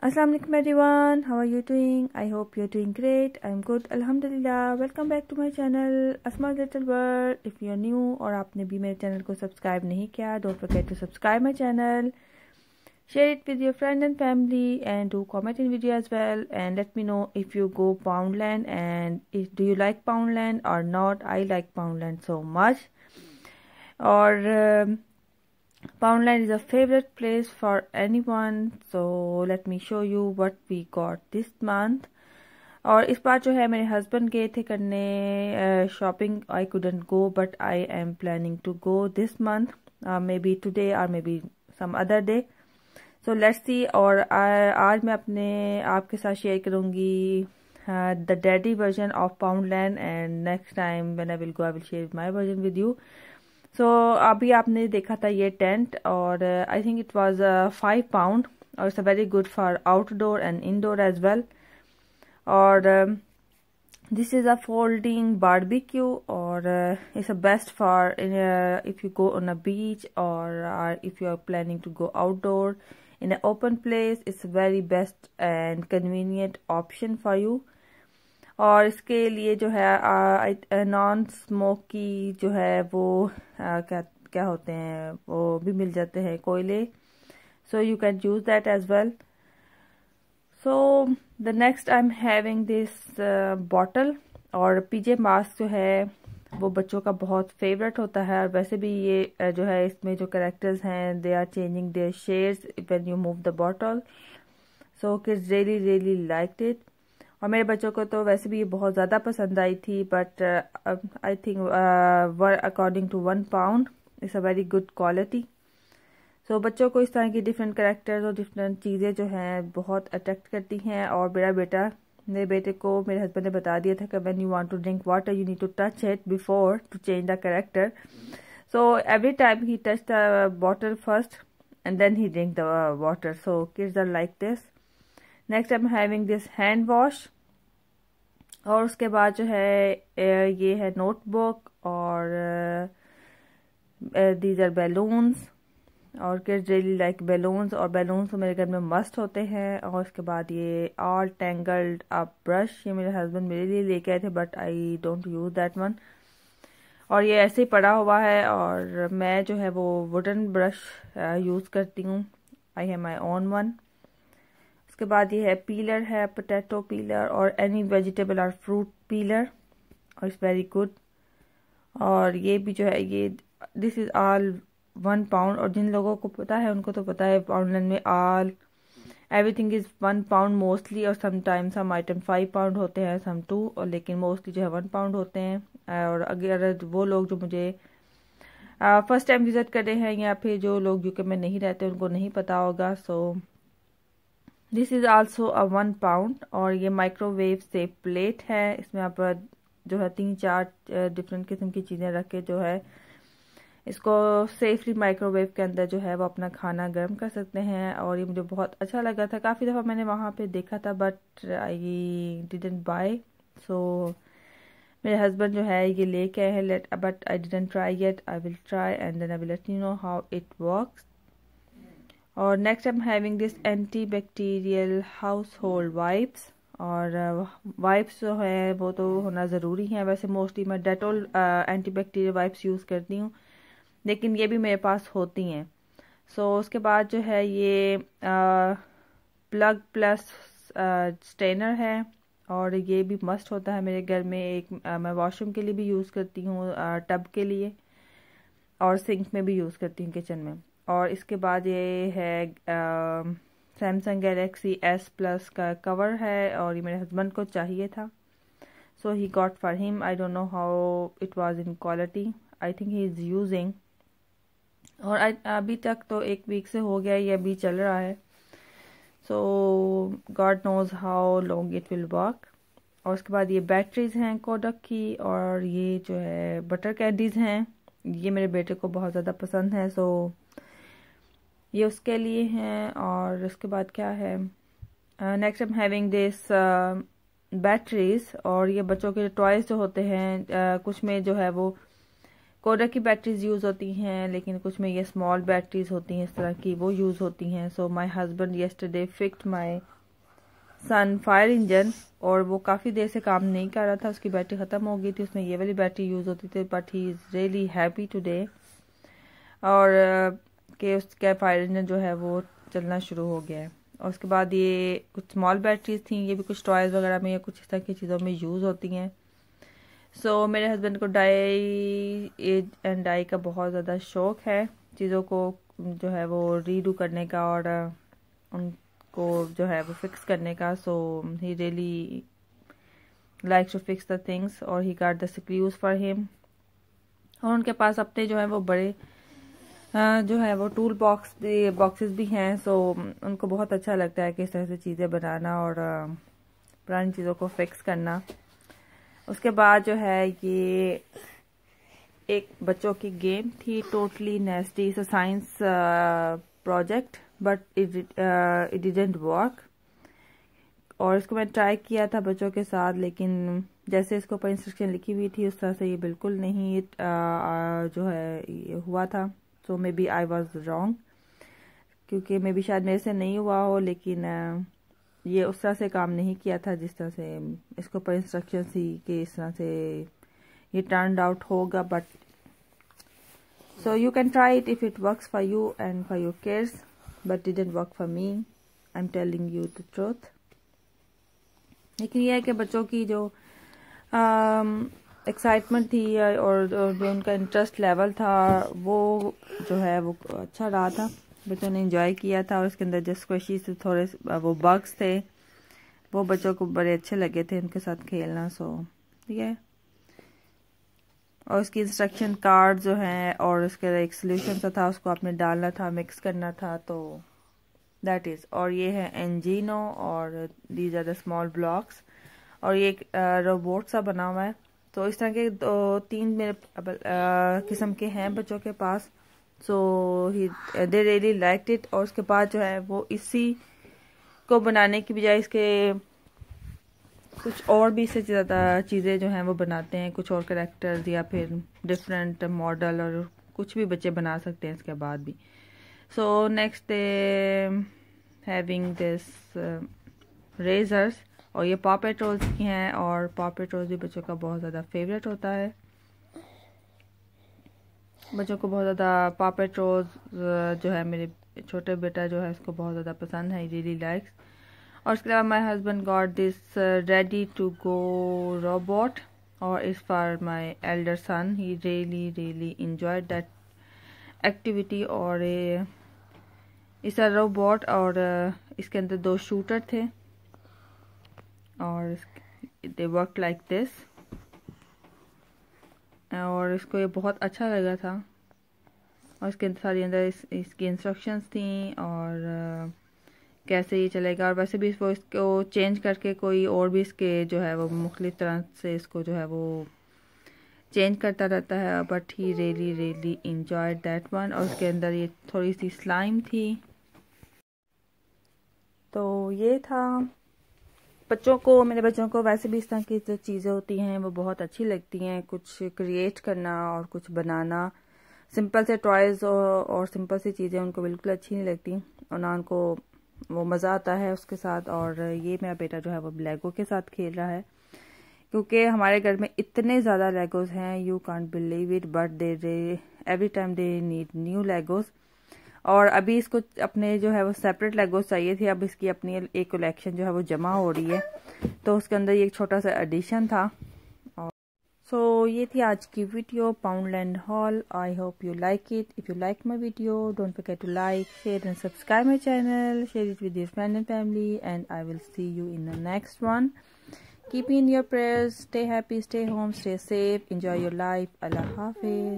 Assalamu alaikum everyone how are you doing i hope you're doing great i'm good alhamdulillah welcome back to my channel asma little world if you're new or you've मेरे subscribed to my channel, don't forget to subscribe my channel share it with your friend and family and do comment in video as well and let me know if you go poundland and if, do you like poundland or not i like poundland so much or um, Poundland is a favorite place for anyone so let me show you what we got this month और इस बार जो है मेरे husband गए थे करने shopping I couldn't go but I am planning to go this month maybe today और maybe some other day so let's see और uh, आज मैं अपने आपके साथ शेयर करूँगी the daddy version of Poundland and next time when I will go I will share my version with you so अभी आपने देखा था ये टेंट और I think it was five pound और it's a very good for outdoor and indoor as well और this is a folding barbecue और it's a best for if you go on a beach और if you are planning to go outdoor in an open place it's a very best and convenient option for you और इसके लिए जो है non smoky जो है वो आ, क्या क्या होते हैं वो भी मिल जाते हैं कोयले so you can use that as well so the next I am having this bottle और पीजे मास्क जो है वो बच्चों का बहुत फेवरेट होता है और वैसे भी ये जो है इसमें जो करेक्टर्स हैं they are changing their shares when you move the bottle so kids really really like it और मेरे बच्चों को तो वैसे भी ये बहुत ज़्यादा पसंद आई थी but I think were according to one pound it's a very good quality so बच्चों को इस तरह की डिफरेंट करेक्टर्स और डिफरेंट चीज़ें जो हैं बहुत अट्रैक्ट करती हैं और मेरा बेटा मेरे बेटे को मेरे हस्बैंड ने बता दिया था कि when you want to drink water you need to touch it before to change the character so every time he touch the bottle first and then he drink the water so kids are like this next I am having this hand wash और उसके बाद जो है ये है notebook और these are balloons और kids daily like balloons और बैलून्स तो मेरे घर में मस्त होते हैं और उसके बाद ये ऑल टेंगल्ड अप ब्रश ये मेरे हस्बैंड मेरे लिए लेके आए थे but I don't use that one और ये ऐसे ही पड़ा हुआ है और मैं जो है वो वुडन ब्रश यूज़ करती हूँ I have my own one उसके बाद ये है पीलर है पोटैटो पीलर और एनी वेजिटेबल और फ्रूट पीलर और इट्स वेरी गुड और ये भी जो है ये this is all one pound और जिन लोगों को पता है उनको तो पता है पाउंडलैंड में all everything is one pound mostly और समटाइम्स हम आइटम फाइव पाउंड होते हैं सम टू और लेकिन मोस्टली जो है वन पाउंड होते हैं और अगर वो लोग जो मुझे फर्स्ट टाइम विज़िट कर रहे हैं या फिर जो लोग यूके में नहीं रहते उनको नहीं पता होगा so so, this is also a one pound और ये माइक्रोवेव से प्लेट है इसमें आप जो है तीन चार डिफरेंट किस्म की चीज़ें रख के जो है इसको सेफली माइक्रोवेव के अंदर जो है वो अपना खाना गर्म कर सकते हैं और ये मुझे बहुत अच्छा लगा था काफ़ी दफ़ा मैंने वहाँ पे देखा था but I didn't buy so मेरे हस्बैंड जो है ये लेके आए हैं late but I didn't try yet I will try and then I will let you know how it works और next I am having this anti bacterial household wipes और wipes uh, जो है वो तो होना ज़रूरी है वैसे मोस्टली मैं Dettol anti bacterial wipes use करती हूँ लेकिन ये भी मेरे पास होती हैं सो so, उसके बाद जो है ये प्लग प्लस स्टेनर है और ये भी मस्ट होता है मेरे घर में एक आ, uh, मैं वॉशरूम के लिए भी यूज़ करती हूँ टब uh, के लिए और सिंक में भी यूज़ करती हूँ किचन में और इसके बाद ये है सैमसंग गैलेक्सी एस प्लस का कवर है और ये मेरे हस्बैंड को चाहिए था so he got for him I don't know how it was in quality I think he is using और अभी तक तो एक वीक से हो गया ये अभी चल रहा है so God knows how long it will work और उसके बाद ये बैटरीज हैं कोडक की और ये जो है बटर कैडीज़ हैं ये मेरे बेटे को बहुत ज़्यादा पसंद है सो so, ये उसके लिए हैं और उसके बाद क्या है next am having this batteries और ये बच्चों के टॉयज जो होते हैं uh, कुछ में जो है वो कोडा की बैटरीज यूज़ होती हैं लेकिन कुछ में ये स्मॉल बैटरीज होती हैं इस तरह की वो यूज़ होती हैं so my husband yesterday fixed my son fire engine और वो काफ़ी देर से काम नहीं कर रहा था उसकी बैटरी ख़त्म हो गई थी उसमें ये वाली बैटरी यूज़ होती थी but he is really happy today और uh, कि उसका फायर इंजन जो है वो चलना शुरू हो गया है और उसके बाद ये कुछ स्मॉल बैटरीज थी ये भी कुछ टॉयज़ वगैरह में या कुछ इस तरह की चीज़ों में यूज़ होती हैं सो so, मेरे हस्बैंड को डाई एज एंड डाई का बहुत ज़्यादा शौक़ है चीज़ों को जो है वो रीडू करने का और उनको जो है वो फिक्स करने का so he really likes to fix the things और he guard the screws for him और उनके पास अपने जो है वो बड़े जो है वो टूल बॉक्स बॉक्सेस भी हैं सो उनको बहुत अच्छा लगता है कि इस तरह से चीज़ें बनाना और पुरानी चीज़ों को फिक्स करना उसके बाद जो है ये एक बच्चों की गेम थी totally nasty so science project but it didn't work और इसको मैंने ट्राई किया था बच्चों के साथ लेकिन जैसे इसको ऊपर इंस्ट्रक्शन लिखी हुई थी उस तरह से ये बिल्कुल नहीं आ, जो है ये हुआ था so maybe I was wrong क्योंकि मे बी शायद मेरे से नहीं हुआ हो लेकिन ये उस तरह से काम नहीं किया था जिस तरह से इसके ऊपर इंस्ट्रक्शन थी कि इस तरह से ये टर्न आउट होगा but so you can try it if it work for you and for your cares but didn't work for me I am telling you the truth लेकिन यह है कि बच्चों की जो एक्साइटमेंट थी और जो उनका इंटरेस्ट लेवल था वो जो है वो अच्छा रहा था बच्चों ने इंजॉय किया था और उसके अंदर जस्ट क्वेशी से थोड़े वो बग्स थे वो बच्चों को बड़े अच्छे लगे थे उनके साथ खेलना सो ठीक है और उसकी इंस्ट्रक्शन कार्ड जो है और उसके एक सोल्यूशन सा था उसको आपने डालना था मिक्स करना था तो दैट इज़ और ये है एंजिनो और these are the small blocks और ये एक रोबोट सा बना हुआ है तो इस तरह के दो तीन मेरे किस्म के हैं बच्चों के पास so he they really like it और उसके बाद जो है वो इसी को बनाने की बजाय इसके कुछ और भी इससे ज़्यादा चीज़ें जो हैं वो बनाते हैं कुछ और करेक्टर्स या फिर डिफरेंट मॉडल और कुछ भी बच्चे बना सकते हैं इसके बाद भी so next they having this razors और ये पॉपेट रोज की हैं और पॉपेट रोज भी बच्चों का बहुत ज़्यादा फेवरेट होता है बच्चों को बहुत ज़्यादा पॉपेट रोज जो है मेरे छोटे बेटा जो है इसको बहुत ज़्यादा पसंद है रियली लाइक्स और इसके अलावा my husband got this ready to go robot और is for my elder son he really really enjoy that activity और इस रोबोट और इसके अंदर दो शूटर थे और दे वर्क लाइक दिस और इसको ये बहुत अच्छा लगा था और इसके सारी अंदर इस, इसकी इंस्ट्रक्शंस थी और कैसे ये चलेगा और वैसे भी वो इसको चेंज करके कोई और भी इसके जो है वो मुख्तलिफ तरह से इसको जो है वो चेंज करता रहता है but he really really enjoy that one और उसके अंदर ये थोड़ी सी स्लाइम थी तो ये था बच्चों को मेरे बच्चों को वैसे भी इस तरह की जो चीज़ें होती हैं वो बहुत अच्छी लगती हैं कुछ क्रिएट करना और कुछ बनाना सिंपल से टॉयज़ और, और सिंपल सी चीज़ें उनको बिल्कुल अच्छी नहीं लगती और ना उनको वो मज़ा आता है उसके साथ और ये मेरा बेटा जो है वो लेगो के साथ खेल रहा है क्योंकि हमारे घर में इतने ज़्यादा लेगोज़ हैं you can't believe it but they every time they need new Legos और अभी इसको अपने जो है वो सेपरेट लेगोस चाहिए थी अब इसकी अपनी एक कलेक्शन जो है वो जमा हो रही है तो उसके अंदर ये एक छोटा सा एडिशन था और सो so, ये थी आज की video Poundland haul I hope you like it if you like my video don't forget to like share and subscribe my channel share it with your friend and family and I will see you in the next one keep in your prayers stay happy stay home stay safe enjoy your life अल्लाह हाफिज